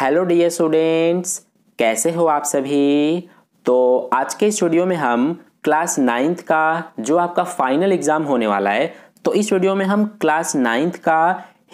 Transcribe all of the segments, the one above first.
hello dear students कैसे हो आप सभी तो आज के स्टूडियो में हम क्लास नाइन्थ का जो आपका फाइनल एग्ज़ाम होने वाला है तो इस वीडियो में हम क्लास नाइन्थ का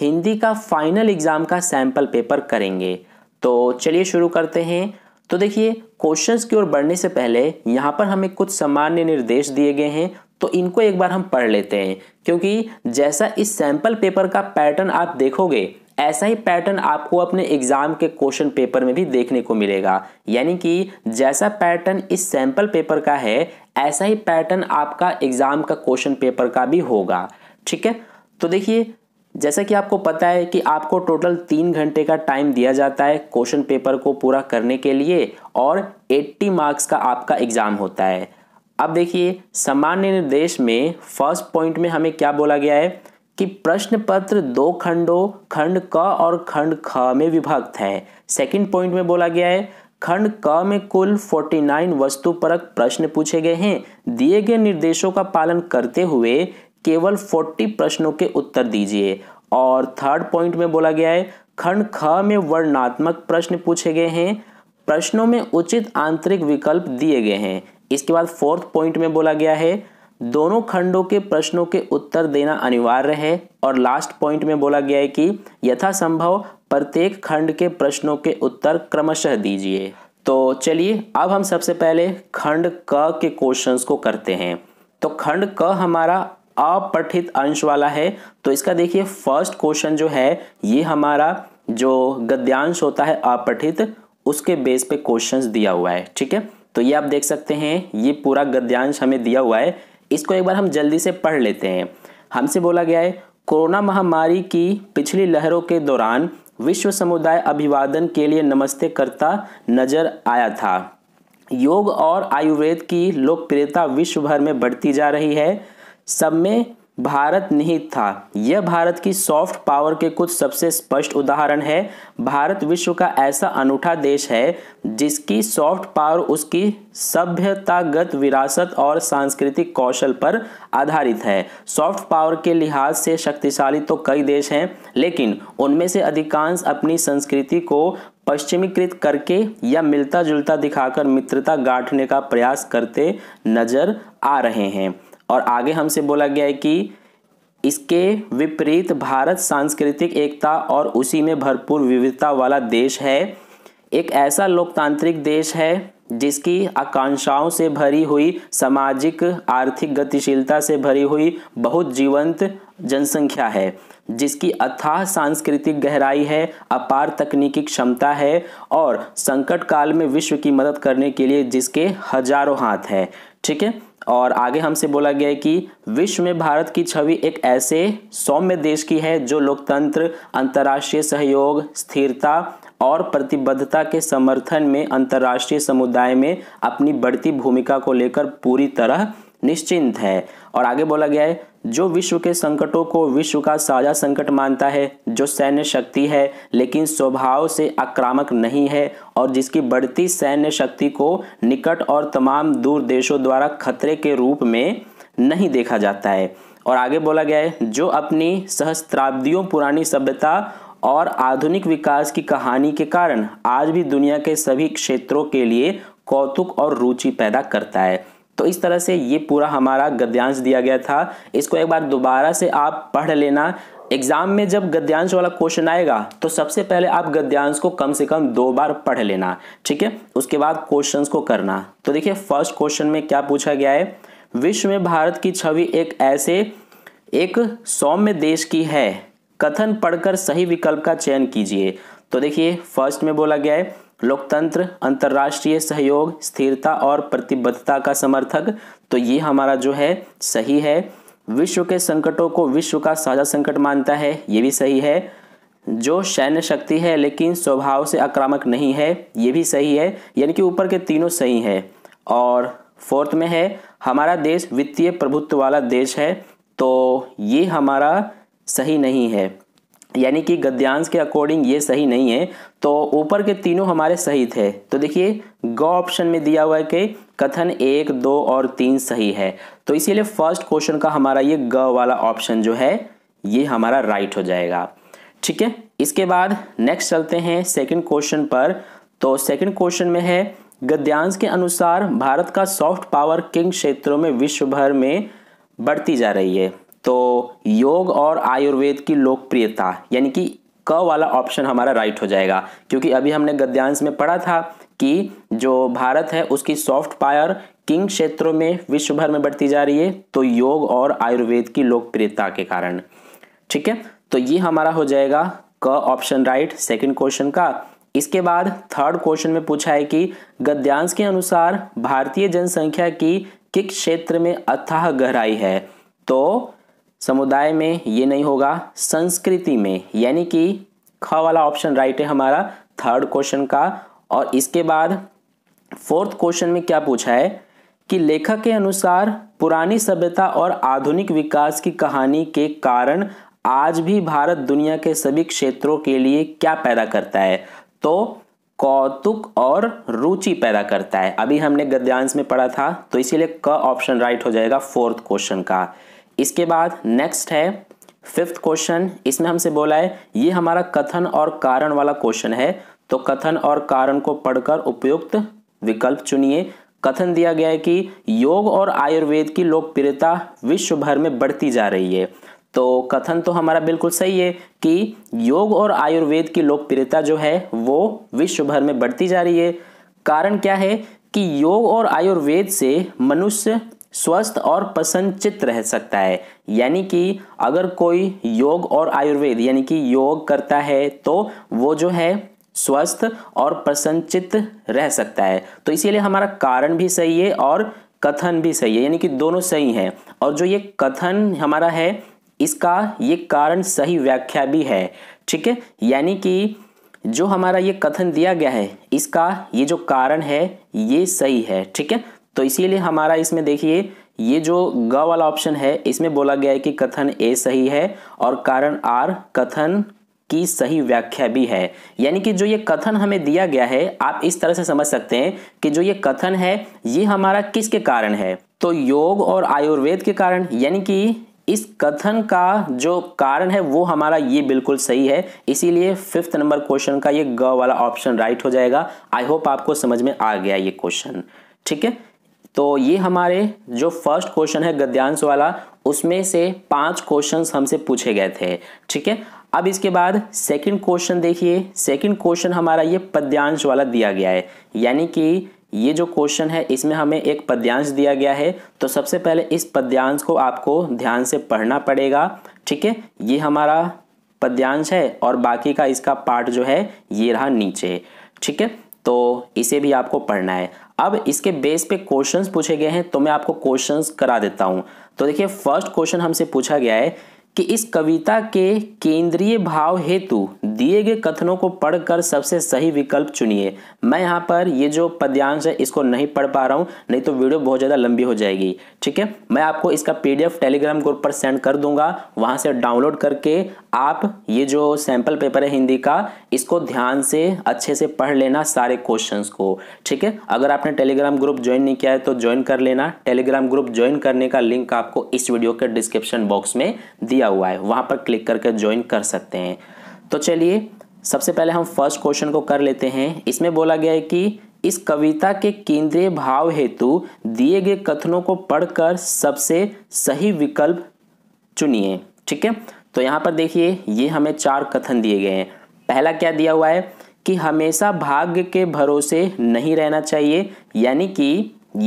हिंदी का फाइनल एग्ज़ाम का सैम्पल पेपर करेंगे तो चलिए शुरू करते हैं तो देखिए क्वेश्चंस की ओर बढ़ने से पहले यहाँ पर हमें कुछ सामान्य निर्देश दिए गए हैं तो इनको एक बार हम पढ़ लेते हैं क्योंकि जैसा इस सैम्पल पेपर का पैटर्न आप देखोगे ऐसा ही पैटर्न आपको अपने एग्जाम के क्वेश्चन पेपर में भी देखने को मिलेगा यानी कि जैसा पैटर्न इस सैंपल पेपर का है ऐसा ही पैटर्न आपका एग्जाम का क्वेश्चन पेपर का भी होगा ठीक है तो देखिए जैसा कि आपको पता है कि आपको टोटल तीन घंटे का टाइम दिया जाता है क्वेश्चन पेपर को पूरा करने के लिए और 80 मार्क्स का आपका एग्ज़ाम होता है अब देखिए सामान्य निर्देश में फर्स्ट पॉइंट में हमें क्या बोला गया है कि प्रश्न पत्र दो खंडों खंड क और खंड ख में विभक्त है सेकंड पॉइंट में बोला गया है खंड क में कुल 49 परक प्रश्न पूछे गए हैं दिए गए निर्देशों का पालन करते हुए केवल 40 प्रश्नों के उत्तर दीजिए और थर्ड पॉइंट में बोला गया है खंड ख में वर्णात्मक प्रश्न पूछे गए हैं प्रश्नों में उचित आंतरिक विकल्प दिए गए हैं इसके बाद फोर्थ पॉइंट में बोला गया है दोनों खंडों के प्रश्नों के उत्तर देना अनिवार्य है और लास्ट पॉइंट में बोला गया है कि यथासंभव प्रत्येक खंड के प्रश्नों के उत्तर क्रमशः दीजिए तो चलिए अब हम सबसे पहले खंड क के क्वेश्चंस को करते हैं तो खंड क हमारा अपठित अंश वाला है तो इसका देखिए फर्स्ट क्वेश्चन जो है ये हमारा जो गद्यांश होता है अपठित उसके बेस पे क्वेश्चंस दिया हुआ है ठीक है तो ये आप देख सकते हैं ये पूरा गद्यांश हमें दिया हुआ है इसको एक बार हम जल्दी से पढ़ लेते हैं हमसे बोला गया है कोरोना महामारी की पिछली लहरों के दौरान विश्व समुदाय अभिवादन के लिए नमस्ते करता नजर आया था योग और आयुर्वेद की लोकप्रियता विश्व भर में बढ़ती जा रही है सब में भारत निहित था यह भारत की सॉफ्ट पावर के कुछ सबसे स्पष्ट उदाहरण है भारत विश्व का ऐसा अनूठा देश है जिसकी सॉफ्ट पावर उसकी सभ्यतागत विरासत और सांस्कृतिक कौशल पर आधारित है सॉफ्ट पावर के लिहाज से शक्तिशाली तो कई देश हैं लेकिन उनमें से अधिकांश अपनी संस्कृति को पश्चिमीकृत करके या मिलता जुलता दिखाकर मित्रता गाँटने का प्रयास करते नजर आ रहे हैं और आगे हमसे बोला गया है कि इसके विपरीत भारत सांस्कृतिक एकता और उसी में भरपूर विविधता वाला देश है एक ऐसा लोकतांत्रिक देश है जिसकी आकांक्षाओं से भरी हुई सामाजिक आर्थिक गतिशीलता से भरी हुई बहुत जीवंत जनसंख्या है जिसकी अथाह सांस्कृतिक गहराई है अपार तकनीकी क्षमता है और संकट काल में विश्व की मदद करने के लिए जिसके हजारों हाथ है ठीक है और आगे हमसे बोला गया है कि विश्व में भारत की छवि एक ऐसे सौम्य देश की है जो लोकतंत्र अंतर्राष्ट्रीय सहयोग स्थिरता और प्रतिबद्धता के समर्थन में अंतर्राष्ट्रीय समुदाय में अपनी बढ़ती भूमिका को लेकर पूरी तरह निश्चिंत है और आगे बोला गया है जो विश्व के संकटों को विश्व का साझा संकट मानता है जो सैन्य शक्ति है लेकिन स्वभाव से आक्रामक नहीं है और जिसकी बढ़ती सैन्य शक्ति को निकट और तमाम दूर देशों द्वारा खतरे के रूप में नहीं देखा जाता है और आगे बोला गया है जो अपनी सहस्त्राब्दियों पुरानी सभ्यता और आधुनिक विकास की कहानी के कारण आज भी दुनिया के सभी क्षेत्रों के लिए कौतुक और रुचि पैदा करता है तो इस तरह से ये पूरा हमारा गद्यांश दिया गया था इसको एक बार दोबारा से आप पढ़ लेना एग्जाम में जब गद्यांश वाला क्वेश्चन आएगा तो सबसे पहले आप गद्यांश को कम से कम दो बार पढ़ लेना ठीक है उसके बाद क्वेश्चंस को करना तो देखिए फर्स्ट क्वेश्चन में क्या पूछा गया है विश्व में भारत की छवि एक ऐसे एक सौम्य देश की है कथन पढ़कर सही विकल्प का चयन कीजिए तो देखिए फर्स्ट में बोला गया है लोकतंत्र अंतर्राष्ट्रीय सहयोग स्थिरता और प्रतिबद्धता का समर्थक तो ये हमारा जो है सही है विश्व के संकटों को विश्व का साझा संकट मानता है ये भी सही है जो सैन्य शक्ति है लेकिन स्वभाव से आक्रामक नहीं है ये भी सही है यानी कि ऊपर के तीनों सही है और फोर्थ में है हमारा देश वित्तीय प्रभुत्व वाला देश है तो ये हमारा सही नहीं है यानी कि गद्यांश के अकॉर्डिंग ये सही नहीं है तो ऊपर के तीनों हमारे सही थे तो देखिए ग ऑप्शन में दिया हुआ है कि कथन एक दो और तीन सही है तो इसीलिए फर्स्ट क्वेश्चन का हमारा ये ग वाला ऑप्शन जो है ये हमारा राइट हो जाएगा ठीक है इसके बाद नेक्स्ट चलते हैं सेकंड क्वेश्चन पर तो सेकंड क्वेश्चन में है गद्यांश के अनुसार भारत का सॉफ्ट पावर किन क्षेत्रों में विश्व भर में बढ़ती जा रही है तो योग और आयुर्वेद की लोकप्रियता यानी कि क वाला ऑप्शन हमारा राइट हो जाएगा क्योंकि अभी हमने गद्यांश में पढ़ा था कि जो भारत है उसकी सॉफ्ट पायर किंग क्षेत्रों में विश्व भर में बढ़ती जा रही है तो योग और आयुर्वेद की लोकप्रियता के कारण ठीक है तो ये हमारा हो जाएगा क ऑप्शन राइट सेकंड क्वेश्चन का इसके बाद थर्ड क्वेश्चन में पूछा है कि गद्यांश के अनुसार भारतीय जनसंख्या की किस क्षेत्र में अथाह गहराई है तो समुदाय में ये नहीं होगा संस्कृति में यानी कि ख वाला ऑप्शन राइट है हमारा थर्ड क्वेश्चन का और इसके बाद फोर्थ क्वेश्चन में क्या पूछा है कि लेखक के अनुसार पुरानी सभ्यता और आधुनिक विकास की कहानी के कारण आज भी भारत दुनिया के सभी क्षेत्रों के लिए क्या पैदा करता है तो कौतुक और रुचि पैदा करता है अभी हमने गद्यांश में पढ़ा था तो इसीलिए क ऑप्शन राइट हो जाएगा फोर्थ क्वेश्चन का इसके बाद नेक्स्ट है फिफ्थ क्वेश्चन इसमें हमसे बोला है ये हमारा कथन और कारण वाला क्वेश्चन है तो कथन और कारण को पढ़कर उपयुक्त विकल्प चुनिए कथन दिया गया है कि योग और आयुर्वेद की लोकप्रियता विश्व भर में बढ़ती जा रही है तो कथन तो हमारा बिल्कुल सही है कि योग और आयुर्वेद की लोकप्रियता जो है वो विश्व भर में बढ़ती जा रही है कारण क्या है कि योग और आयुर्वेद से मनुष्य स्वस्थ और प्रसन्नचित रह सकता है यानी कि अगर कोई योग और आयुर्वेद यानी कि योग करता है तो वो जो है स्वस्थ और प्रसन्नचित रह सकता है तो इसीलिए हमारा कारण भी सही है और कथन भी सही है यानी कि दोनों सही हैं और जो ये कथन हमारा है इसका ये कारण सही व्याख्या भी है ठीक है यानी कि जो हमारा ये कथन दिया गया है इसका ये जो कारण है ये सही है ठीक है तो इसीलिए हमारा इसमें देखिए ये जो ग वाला ऑप्शन है इसमें बोला गया है कि कथन ए सही है और कारण आर कथन की सही व्याख्या भी है यानी कि जो ये कथन हमें दिया गया है आप इस तरह से समझ सकते हैं कि जो ये कथन है ये हमारा किसके कारण है तो योग और आयुर्वेद के कारण यानी कि इस कथन का जो कारण है वो हमारा ये बिल्कुल सही है इसीलिए फिफ्थ नंबर क्वेश्चन का ये ग वाला ऑप्शन राइट हो जाएगा आई होप आपको समझ में आ गया ये क्वेश्चन ठीक है तो ये हमारे जो फर्स्ट क्वेश्चन है गद्यांश वाला उसमें से पांच क्वेश्चंस हमसे पूछे गए थे ठीक है अब इसके बाद सेकंड क्वेश्चन देखिए सेकंड क्वेश्चन हमारा ये पद्यांश वाला दिया गया है यानी कि ये जो क्वेश्चन है इसमें हमें एक पद्यांश दिया गया है तो सबसे पहले इस पद्यांश को आपको ध्यान से पढ़ना पड़ेगा ठीक है ये हमारा पद्यांश है और बाकी का इसका पार्ट जो है ये रहा नीचे ठीक है तो इसे भी आपको पढ़ना है अब इसके बेस पे क्वेश्चंस पूछे गए हैं तो मैं आपको क्वेश्चंस करा देता हूं तो देखिए फर्स्ट क्वेश्चन हमसे पूछा गया है कि इस कविता के केंद्रीय भाव हेतु दिए गए कथनों को पढ़कर सबसे सही विकल्प चुनिए मैं यहाँ पर ये जो पद्यांश है इसको नहीं पढ़ पा रहा हूँ नहीं तो वीडियो बहुत ज़्यादा लंबी हो जाएगी ठीक है मैं आपको इसका पीडीएफ टेलीग्राम ग्रुप पर सेंड कर दूंगा वहाँ से डाउनलोड करके आप ये जो सैम्पल पेपर है हिंदी का इसको ध्यान से अच्छे से पढ़ लेना सारे क्वेश्चन को ठीक है अगर आपने टेलीग्राम ग्रुप ज्वाइन नहीं किया है तो ज्वाइन कर लेना टेलीग्राम ग्रुप ज्वाइन करने का लिंक आपको इस वीडियो के डिस्क्रिप्शन बॉक्स में दिया दिया हुआ है वहाँ पर क्लिक करके ज्वाइन कर सकते हैं तो चलिए सबसे पहले हम फर्स्ट क्वेश्चन को कर लेते हैं इसमें बोला गया है कि इस कविता के केंद्रीय भाव हेतु दिए गए कथनों को पढ़कर सबसे सही विकल्प चुनिए ठीक है तो यहाँ पर देखिए ये हमें चार कथन दिए गए हैं पहला क्या दिया हुआ है कि हमेशा भाग्य के भरोसे नहीं रहना चाहिए यानी कि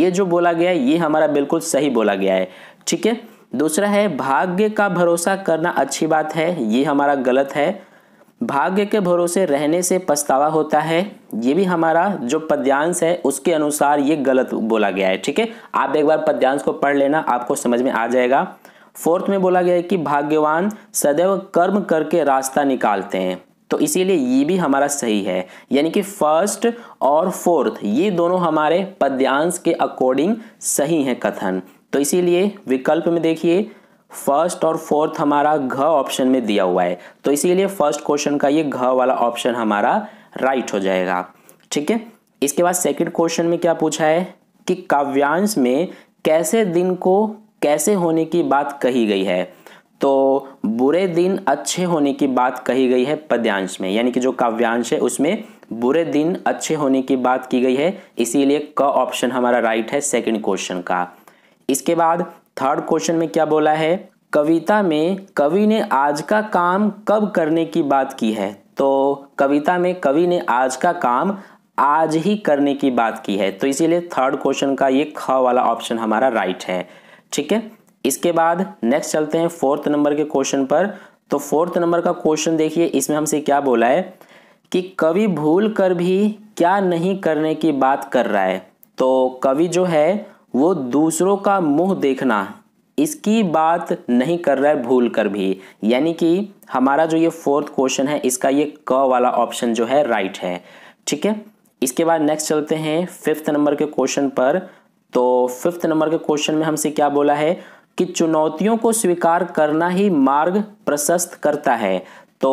ये जो बोला गया है ये हमारा बिल्कुल सही बोला गया है ठीक है दूसरा है भाग्य का भरोसा करना अच्छी बात है ये हमारा गलत है भाग्य के भरोसे रहने से पछतावा होता है ये भी हमारा जो पद्यांश है उसके अनुसार ये गलत बोला गया है ठीक है आप एक बार पद्यांश को पढ़ लेना आपको समझ में आ जाएगा फोर्थ में बोला गया है कि भाग्यवान सदैव कर्म करके रास्ता निकालते हैं तो इसीलिए ये भी हमारा सही है यानी कि फर्स्ट और फोर्थ ये दोनों हमारे पद्यांश के अकॉर्डिंग सही है कथन तो इसीलिए विकल्प में देखिए फर्स्ट और फोर्थ हमारा घ ऑप्शन में दिया हुआ है तो इसीलिए फर्स्ट क्वेश्चन का ये घ वाला ऑप्शन हमारा राइट हो जाएगा ठीक है इसके बाद सेकंड क्वेश्चन में क्या पूछा है कि काव्यांश में कैसे दिन को कैसे होने की बात कही गई है तो बुरे दिन अच्छे होने की बात कही गई है पद्यांश में यानी कि जो काव्यांश है उसमें बुरे दिन अच्छे होने की बात की गई है इसीलिए क ऑप्शन हमारा राइट है सेकंड क्वेश्चन का इसके बाद थर्ड क्वेश्चन में क्या बोला है कविता में कवि ने आज का काम कब करने की बात की है तो कविता में कवि ने आज का काम आज ही करने की बात की है तो इसीलिए थर्ड क्वेश्चन का ये ख वाला ऑप्शन हमारा राइट है ठीक है इसके बाद नेक्स्ट चलते हैं फोर्थ नंबर के क्वेश्चन पर तो फोर्थ नंबर का क्वेश्चन देखिए इसमें हमसे क्या बोला है कि कवि भूल कर भी क्या नहीं करने की बात कर रहा है तो कवि जो है वो दूसरों का मुंह देखना इसकी बात नहीं कर रहा है भूल कर भी यानी कि हमारा जो ये फोर्थ क्वेश्चन है इसका ये क वाला ऑप्शन जो है राइट है ठीक है इसके बाद नेक्स्ट चलते हैं फिफ्थ नंबर के क्वेश्चन पर तो फिफ्थ नंबर के क्वेश्चन में हमसे क्या बोला है कि चुनौतियों को स्वीकार करना ही मार्ग प्रशस्त करता है तो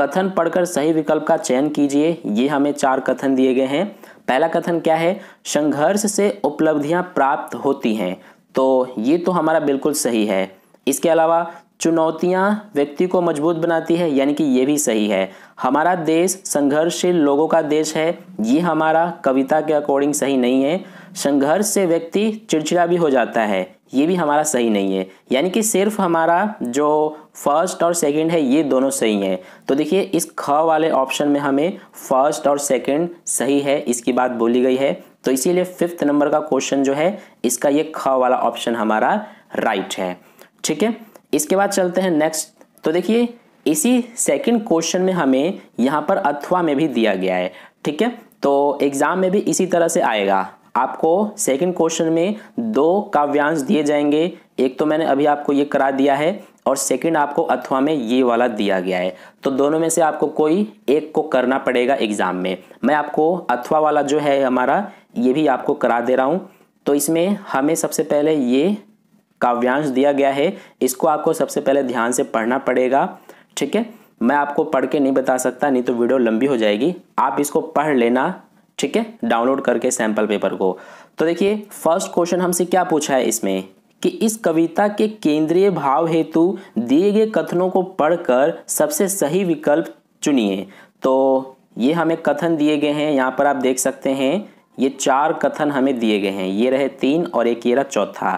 कथन पढ़कर सही विकल्प का चयन कीजिए ये हमें चार कथन दिए गए हैं पहला कथन क्या है संघर्ष से उपलब्धियां प्राप्त होती हैं तो ये तो हमारा बिल्कुल सही है इसके अलावा चुनौतियां व्यक्ति को मजबूत बनाती है यानी कि ये भी सही है हमारा देश संघर्षशील लोगों का देश है ये हमारा कविता के अकॉर्डिंग सही नहीं है संघर्ष से व्यक्ति चिड़चिड़ा भी हो जाता है ये भी हमारा सही नहीं है यानी कि सिर्फ हमारा जो फर्स्ट और सेकंड है ये दोनों सही हैं तो देखिए इस ख वाले ऑप्शन में हमें फर्स्ट और सेकंड सही है इसकी बात बोली गई है तो इसीलिए फिफ्थ नंबर का क्वेश्चन जो है इसका ये ख वाला ऑप्शन हमारा राइट है ठीक है इसके बाद चलते हैं नेक्स्ट तो देखिए इसी सेकेंड क्वेश्चन में हमें यहाँ पर अथवा में भी दिया गया है ठीक है तो एग्ज़ाम में भी इसी तरह से आएगा आपको सेकंड क्वेश्चन में दो काव्यांश दिए जाएंगे एक तो मैंने अभी आपको ये करा दिया है और सेकंड आपको अथवा में ये वाला दिया गया है तो दोनों में से आपको कोई एक को करना पड़ेगा एग्ज़ाम में मैं आपको अथवा वाला जो है हमारा ये भी आपको करा दे रहा हूँ तो इसमें हमें सबसे पहले ये काव्यांश दिया गया है इसको आपको सबसे पहले ध्यान से पढ़ना पड़ेगा ठीक है मैं आपको पढ़ के नहीं बता सकता नहीं तो वीडियो लंबी हो जाएगी आप इसको पढ़ लेना ठीक है डाउनलोड करके सैंपल पेपर को तो देखिए फर्स्ट क्वेश्चन हमसे क्या पूछा है इसमें कि इस कविता के केंद्रीय भाव हेतु दिए गए कथनों को पढ़कर सबसे सही विकल्प चुनिए तो ये हमें कथन दिए गए हैं यहाँ पर आप देख सकते हैं ये चार कथन हमें दिए गए हैं ये रहे तीन और एक ये रहा चौथा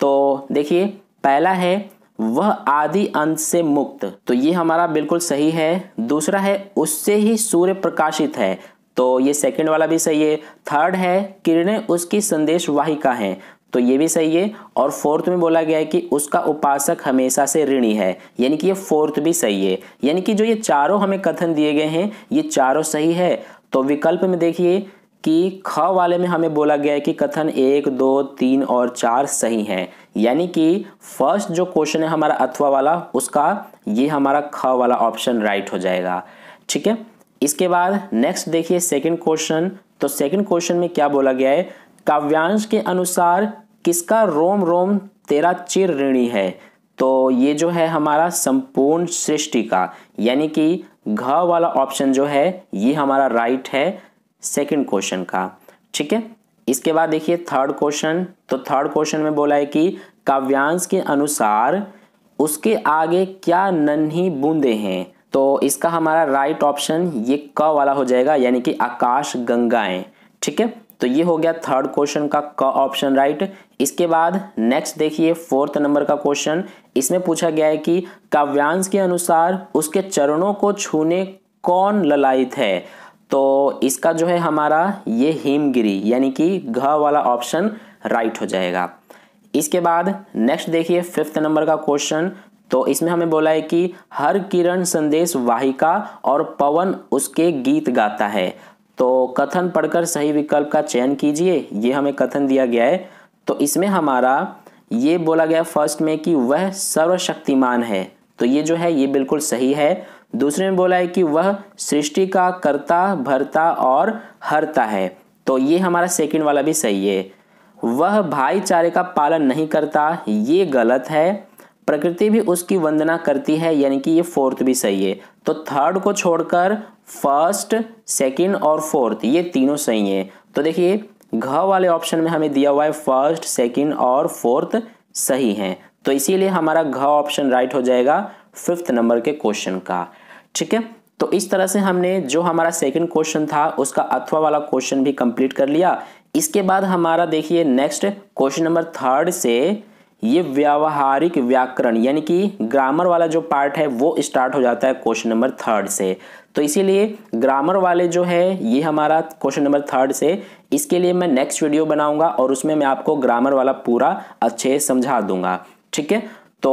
तो देखिए पहला है वह आदि अंत से मुक्त तो ये हमारा बिल्कुल सही है दूसरा है उससे ही सूर्य प्रकाशित है तो ये सेकंड वाला भी सही है थर्ड है किरणें उसकी संदेश वाहिका हैं तो ये भी सही है और फोर्थ में बोला गया है कि उसका उपासक हमेशा से ऋणी है यानी कि ये फोर्थ भी सही है यानी कि जो ये चारों हमें कथन दिए गए हैं ये चारों सही है तो विकल्प में देखिए कि ख वाले में हमें बोला गया है कि कथन एक दो तीन और चार सही हैं यानी कि फर्स्ट जो क्वेश्चन है हमारा अथवा वाला उसका ये हमारा ख वाला ऑप्शन राइट हो जाएगा ठीक है इसके बाद नेक्स्ट देखिए सेकंड क्वेश्चन तो सेकंड क्वेश्चन में क्या बोला गया है काव्यांश के अनुसार किसका रोम रोम तेरा चिर ऋणी है तो ये जो है हमारा संपूर्ण सृष्टि का यानी कि घ वाला ऑप्शन जो है ये हमारा राइट है सेकंड क्वेश्चन का ठीक है इसके बाद देखिए थर्ड क्वेश्चन तो थर्ड क्वेश्चन में बोला है कि काव्यांश के अनुसार उसके आगे क्या नन्ही बूंदे हैं तो इसका हमारा राइट ऑप्शन ये क वाला हो जाएगा यानी कि आकाश गंगाएं ठीक है तो ये हो गया थर्ड क्वेश्चन का क ऑप्शन राइट इसके बाद नेक्स्ट देखिए फोर्थ नंबर का क्वेश्चन इसमें पूछा गया है कि काव्यांश के अनुसार उसके चरणों को छूने कौन ललायित है तो इसका जो है हमारा ये हिमगिरी यानी कि घ वाला ऑप्शन राइट हो जाएगा इसके बाद नेक्स्ट देखिए फिफ्थ नंबर का क्वेश्चन तो इसमें हमें बोला है कि हर किरण संदेश वाहिका और पवन उसके गीत गाता है तो कथन पढ़कर सही विकल्प का चयन कीजिए ये हमें कथन दिया गया है तो इसमें हमारा ये बोला गया फर्स्ट में कि वह सर्वशक्तिमान है तो ये जो है ये बिल्कुल सही है दूसरे में बोला है कि वह सृष्टि का कर्ता भरता और हरता है तो ये हमारा सेकंड वाला भी सही है वह भाईचारे का पालन नहीं करता ये गलत है प्रकृति भी उसकी वंदना करती है यानी कि ये फोर्थ भी सही है तो थर्ड को छोड़कर फर्स्ट सेकंड और फोर्थ ये तीनों सही है तो देखिए घ वाले ऑप्शन में हमें दिया हुआ है फर्स्ट सेकंड और फोर्थ सही हैं तो इसीलिए हमारा घ ऑप्शन राइट हो जाएगा फिफ्थ नंबर के क्वेश्चन का ठीक है तो इस तरह से हमने जो हमारा सेकेंड क्वेश्चन था उसका अथवा वाला क्वेश्चन भी कंप्लीट कर लिया इसके बाद हमारा देखिए नेक्स्ट क्वेश्चन नंबर थर्ड से ये व्यावहारिक व्याकरण यानी कि ग्रामर वाला जो पार्ट है वो स्टार्ट हो जाता है क्वेश्चन नंबर थर्ड से तो इसीलिए ग्रामर वाले जो है ये हमारा क्वेश्चन नंबर थर्ड से इसके लिए मैं नेक्स्ट वीडियो बनाऊंगा और उसमें मैं आपको ग्रामर वाला पूरा अच्छे समझा दूंगा ठीक है तो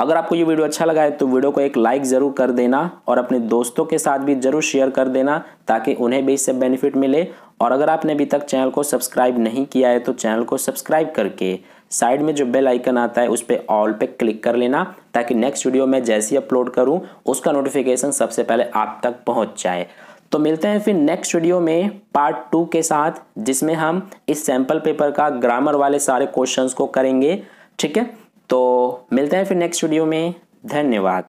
अगर आपको ये वीडियो अच्छा लगा है तो वीडियो को एक लाइक ज़रूर कर देना और अपने दोस्तों के साथ भी ज़रूर शेयर कर देना ताकि उन्हें भी इससे बेनिफिट मिले और अगर आपने अभी तक चैनल को सब्सक्राइब नहीं किया है तो चैनल को सब्सक्राइब करके साइड में जो बेल आइकन आता है उस पर ऑल पे क्लिक कर लेना ताकि नेक्स्ट वीडियो मैं जैसी अपलोड करूँ उसका नोटिफिकेशन सबसे पहले आप तक पहुँच जाए तो मिलते हैं फिर नेक्स्ट वीडियो में पार्ट टू के साथ जिसमें हम इस सैम्पल पेपर का ग्रामर वाले सारे क्वेश्चंस को करेंगे ठीक है तो मिलते हैं फिर नेक्स्ट वीडियो में धन्यवाद